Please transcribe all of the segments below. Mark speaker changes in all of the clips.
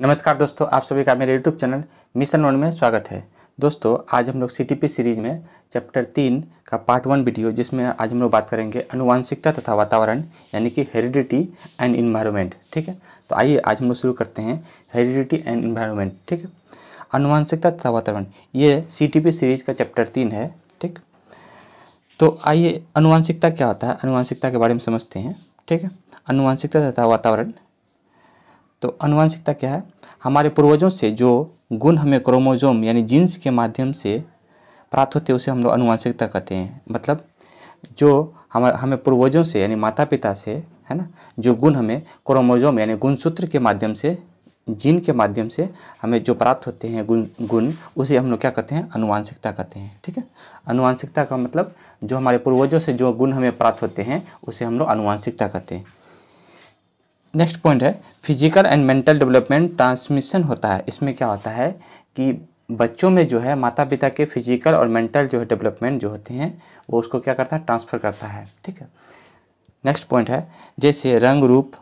Speaker 1: नमस्कार दोस्तों आप सभी का मेरे यूट्यूब चैनल मिशन वन में स्वागत है दोस्तों आज हम लोग सी सीरीज़ में चैप्टर तीन का पार्ट वन वीडियो जिसमें आज हम लोग बात करेंगे अनुवांशिकता तथा वातावरण यानी कि हेरिडिटी एंड इन्वायरमेंट ठीक है तो आइए आज हम लोग शुरू करते हैं हेरिडिटी एंड इन्वायरमेंट ठीक है अनुवांशिकता तथा वातावरण ये सी सीरीज़ का चैप्टर तीन है ठीक तो आइए अनुवांशिकता क्या होता है अनुवांशिकता के बारे में समझते हैं ठीक है अनुवांशिकता तथा वातावरण तो अनुवांशिकता क्या है हमारे पूर्वजों से जो गुण हमें क्रोमोजोम यानी जीन्स के माध्यम से प्राप्त होते हैं उसे हम लोग अनुवांशिकता कहते हैं मतलब जो हम हमें पूर्वजों से यानी माता पिता से है ना जो गुण हमें क्रोमोजोम यानी गुणसूत्र के माध्यम से जीन के माध्यम से हमें जो प्राप्त होते हैं गुण गुण उसे हम लोग क्या कहते हैं अनुवांशिकता कहते हैं ठीक है अनुवांशिकता का मतलब जो हमारे पूर्वजों से जो गुण हमें प्राप्त होते हैं उसे हम लोग अनुवांशिकता कहते हैं नेक्स्ट पॉइंट है physical and mental development transmission होता है इसमें क्या होता है कि बच्चों में जो है माता पिता के फिजिकल और मेंटल जो है डेवलपमेंट जो होते हैं वो उसको क्या करता है ट्रांसफ़र करता है ठीक है नेक्स्ट पॉइंट है जैसे रंग रूप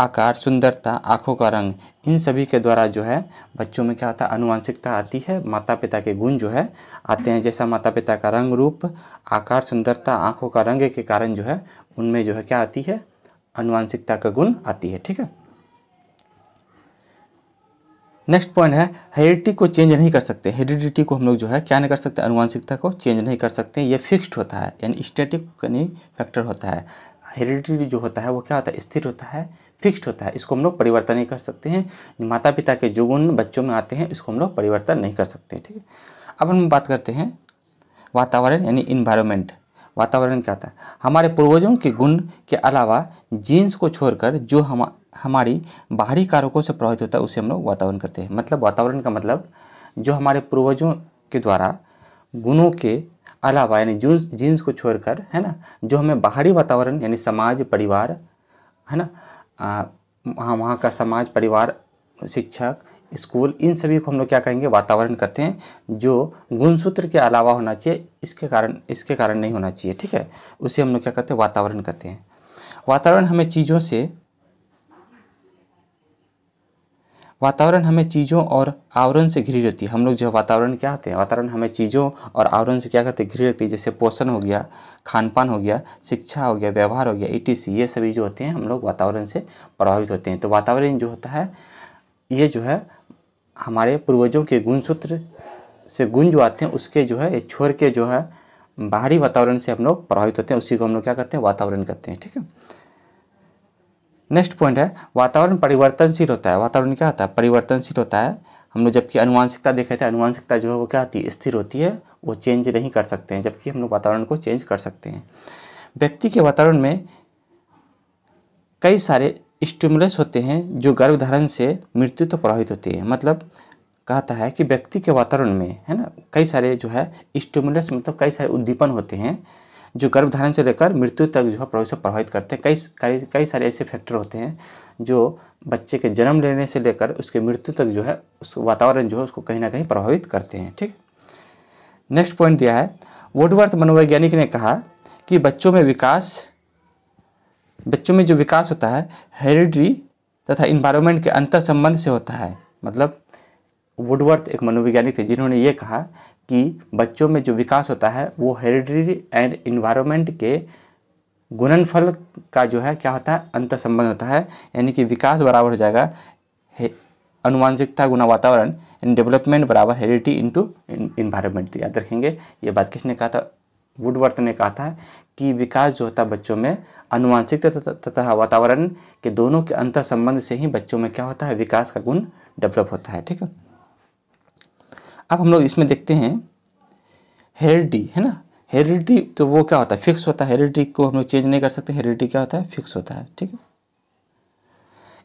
Speaker 1: आकार सुंदरता आँखों का रंग इन सभी के द्वारा जो है बच्चों में क्या होता है अनुवांशिकता आती है माता पिता के गुण जो है आते हैं जैसा माता पिता का रंग रूप आकार सुंदरता आँखों का रंग के कारण जो है उनमें जो है क्या आती है अनुवांशिकता का गुण आती है ठीक है नेक्स्ट पॉइंट है हेरिडिटी को चेंज नहीं कर सकते हेरिडिटी को हम लोग जो है क्या नहीं कर सकते अनुवांशिकता को चेंज नहीं कर सकते ये फिक्स्ड होता है यानी स्टेटिक यानी फैक्टर होता है हेरिडिटी जो होता है वो क्या होता है स्थिर होता है फिक्स्ड होता है इसको हम लोग परिवर्तन नहीं कर सकते हैं माता पिता के जो गुण बच्चों में आते हैं इसको हम लोग परिवर्तन नहीं कर सकते ठीक है अब हम बात करते हैं वातावरण यानी इन्वायरमेंट वातावरण कहता है हमारे पूर्वजों के गुण के अलावा जीन्स को छोड़कर जो हम हमारी बाहरी कारकों से प्रभावित होता है उसे हम लोग वातावरण कहते हैं मतलब वातावरण का मतलब जो हमारे पूर्वजों के द्वारा गुणों के अलावा यानी जून्स जीन्स को छोड़कर है ना जो हमें बाहरी वातावरण यानी समाज परिवार है ना वहाँ का समाज परिवार शिक्षक स्कूल इन सभी को हम लोग क्या कहेंगे वातावरण कहते हैं जो गुणसूत्र के अलावा होना चाहिए इसके कारण इसके कारण नहीं होना चाहिए ठीक है उसे हम लोग क्या कहते हैं वातावरण कहते हैं वातावरण हमें चीज़ों से वातावरण हमें चीज़ों और आवरण से घिरी रहती है हम लोग जो वातावरण क्या होते हैं वातावरण हमें चीज़ों और आवरण से क्या करते हैं घिरी रहती है जैसे पोषण हो गया खान पान हो गया शिक्षा हो गया व्यवहार हो गया ईटीसी e ये सभी जो होते हैं हम लोग वातावरण से प्रभावित होते हैं तो वातावरण जो होता है ये जो है हमारे पूर्वजों के गुणसूत्र से गुण जो आते हैं उसके जो है छोर के जो है बाहरी वातावरण से हम लोग प्रभावित होते हैं उसी को हम लोग क्या कहते हैं वातावरण कहते हैं ठीक है नेक्स्ट पॉइंट है वातावरण परिवर्तनशील होता है वातावरण क्या होता है परिवर्तनशील होता है हम लोग जबकि अनुवांशिकता देखे थे अनुवांशिकता जो है वो क्या होती है स्थिर होती है वो चेंज नहीं कर सकते हैं जबकि हम लोग वातावरण को चेंज कर सकते हैं व्यक्ति के वातावरण में कई सारे स्टिमुलस होते हैं जो गर्भधारण से मृत्यु तो प्रभावित होती है मतलब कहता है कि व्यक्ति के वातावरण में है ना कई सारे जो है स्टिमुलस मतलब कई सारे उद्दीपन होते हैं जो गर्भधारण से लेकर मृत्यु तक जो है प्रभावित प्रभावित करते हैं कई कई कई सारे ऐसे फैक्टर होते हैं जो बच्चे के जन्म लेने से लेकर उसके मृत्यु तक जो है उस वातावरण जो है उसको कहीं ना कहीं प्रभावित करते हैं ठीक नेक्स्ट पॉइंट दिया है वुडवर्थ मनोवैज्ञानिक ने कहा कि बच्चों में विकास बच्चों में जो विकास होता है हेरिडरी तथा इन्वायरमेंट के अंतर संबंध से होता है मतलब वुडवर्थ एक मनोवैज्ञानिक थे जिन्होंने ये कहा कि बच्चों में जो विकास होता है वो हेरिडरी एंड इन्वायरमेंट के गुणनफल का जो है क्या होता है अंतर संबंध होता है यानी कि विकास बराबर हो जाएगा अनुवांशिकता गुना वातावरण एंड डेवलपमेंट बराबर हेरिडिटी इनटू इन्वायरमेंट याद रखेंगे ये बात किसने कहा था वुडवर्थ ने कहा था कि विकास जो होता है बच्चों में अनुवांशिक तथा वातावरण के दोनों के अंतर संबंध से ही बच्चों में क्या होता है विकास का गुण डेवलप होता है ठीक है अब हम लोग इसमें देखते हैं हेरिडी है ना हेरिडी तो वो क्या होता है फिक्स होता है हेरिडी को हम लोग चेंज नहीं कर सकते हेरिडी क्या होता है फिक्स होता है ठीक है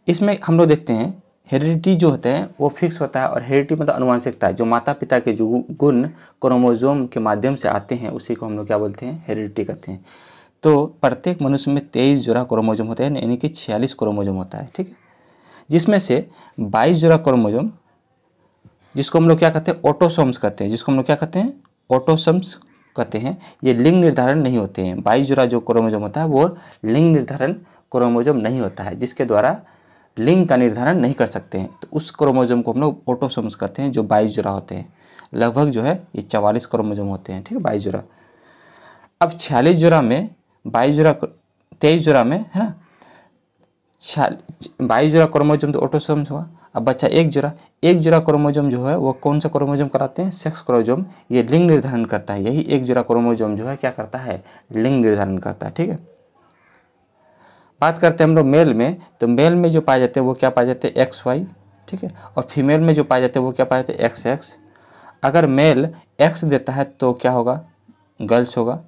Speaker 1: इसमें हम लोग देखते हैं हेरिडिटी जो होते हैं वो फिक्स होता है और हेरिडिटी मतलब अनुवांशिकता जो माता पिता के जो गुण क्रोमोजोम के माध्यम से आते हैं उसी को हम लोग क्या बोलते हैं हेरिडिटी कहते हैं तो प्रत्येक मनुष्य में तेईस जोड़ा क्रोमोजोम होता है यानी कि छियालीस क्रोमोजोम होता है ठीक है जिसमें से बाईस जोड़ा क्रोमोजोम जिसको हम लोग क्या कहते हैं ऑटोसोम्स कहते हैं जिसको हम लोग क्या कहते हैं ऑटोसोम्स कहते हैं ये लिंग निर्धारण नहीं होते हैं बाईस जोड़ा जो क्रोमोजोम होता है वो लिंग निर्धारण क्रोमोजोम नहीं होता है जिसके द्वारा लिंग का निर्धारण नहीं कर सकते हैं तो उस क्रोमोजोम को हम लोग ऑटोसोम्स कहते हैं जो बाईस जुरा होते हैं लगभग जो है ये चवालीस क्रोमोजोम होते हैं ठीक है बाईस जुरा अब छियालीस जुरा में बाईस जुरा तेईस जुरा में है ना बाईस जुरा क्रोमोजोम तो ऑटोसोम्स हुआ अब बच्चा एक जुरा एक जुरा क्रोमोजोम जो है वो कौन सा क्रोमोजोम कराते हैं सेक्स क्रोमोजोम ये लिंग निर्धारण करता है यही एक जुरा क्रोमोजोम जो है क्या करता है लिंग निर्धारण करता है ठीक है बात करते हैं हम लोग मेल में तो मेल में जो पाए जाते हैं वो क्या पाए जाते हैं एक्स वाई ठीक है और फीमेल में जो पाए जाते हैं वो क्या पाए जाते हैं एक्स एक्स अगर मेल एक्स देता है तो क्या होगा गर्ल्स होगा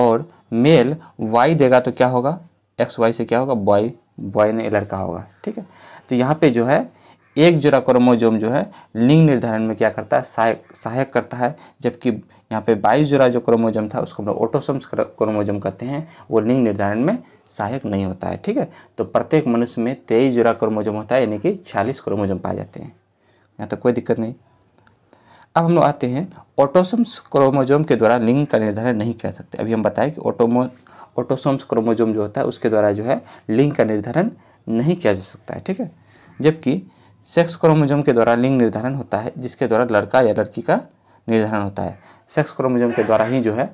Speaker 1: और मेल वाई देगा तो क्या होगा एक्स वाई से क्या होगा बॉय बॉय ने लड़का होगा ठीक है तो यहाँ पे जो है एक जोड़ा क्रोमोजोम जो है लिंग निर्धारण में क्या करता है सहायक सहायक करता है जबकि यहाँ पे बाईस जोड़ा जो क्रोमोजोम था उसको हम लोग ऑटोसम्स क्रोमोजोम कहते हैं वो लिंग निर्धारण में सहायक नहीं होता है ठीक है तो प्रत्येक मनुष्य में तेईस जोड़ा क्रोमोजोम होता है यानी कि छियालीस क्रोमोजोम पाए जाते हैं यहाँ तक कोई दिक्कत नहीं अब हम लोग आते हैं ऑटोसम्स क्रोमोजोम के द्वारा लिंग का निर्धारण नहीं कर सकते अभी हम बताएं कि ऑटोमो ऑटोसोम्स क्रोमोजोम जो होता है उसके द्वारा जो है लिंग का निर्धारण नहीं किया जा सकता है ठीक है जबकि सेक्स क्रोमोजोम के द्वारा लिंग निर्धारण होता है जिसके द्वारा लड़का या लड़की का निर्धारण होता है सेक्स क्रोमोजोम के द्वारा ही जो है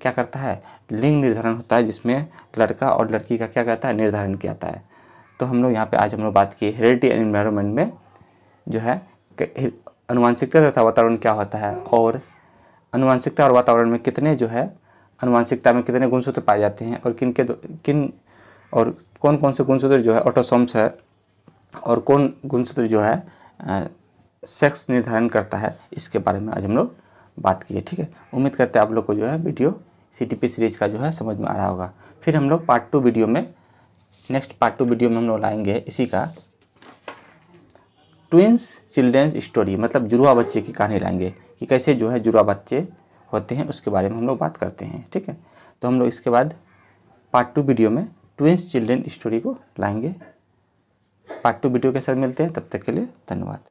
Speaker 1: क्या करता है लिंग निर्धारण होता है जिसमें लड़का और लड़की का क्या कहता है निर्धारण किया जाता है तो हम लोग यहाँ पे आज हम लोग बात की हेरिटी एंड इन्वायरमेंट में जो है अनुवांशिकता तथा वातावरण क्या होता है और अनुवांशिकता और वातावरण में कितने जो है अनुवांशिकता में कितने गुणसूत्र पाए जाते हैं और किन के किन और कौन कौन से गुणसूत्र जो है ऑटोसोम्स है और कौन गुणसूत्र जो है सेक्स निर्धारण करता है इसके बारे में आज हम लोग बात किए ठीक है उम्मीद करते हैं आप लोग को जो है वीडियो सी सीरीज का जो है समझ में आ रहा होगा फिर हम लोग पार्ट टू वीडियो में नेक्स्ट पार्ट टू वीडियो में हम लोग लाएंगे इसी का ट्विंस चिल्ड्रेंस स्टोरी मतलब जुड़वा बच्चे की कहानी लाएंगे कि कैसे जो है जुड़वा बच्चे होते हैं उसके बारे में हम लोग बात करते हैं ठीक है तो हम लोग इसके बाद पार्ट टू वीडियो में ट्विंस चिल्ड्रेन स्टोरी को लाएंगे पार्ट टू वीडियो के साथ मिलते हैं तब तक के लिए धन्यवाद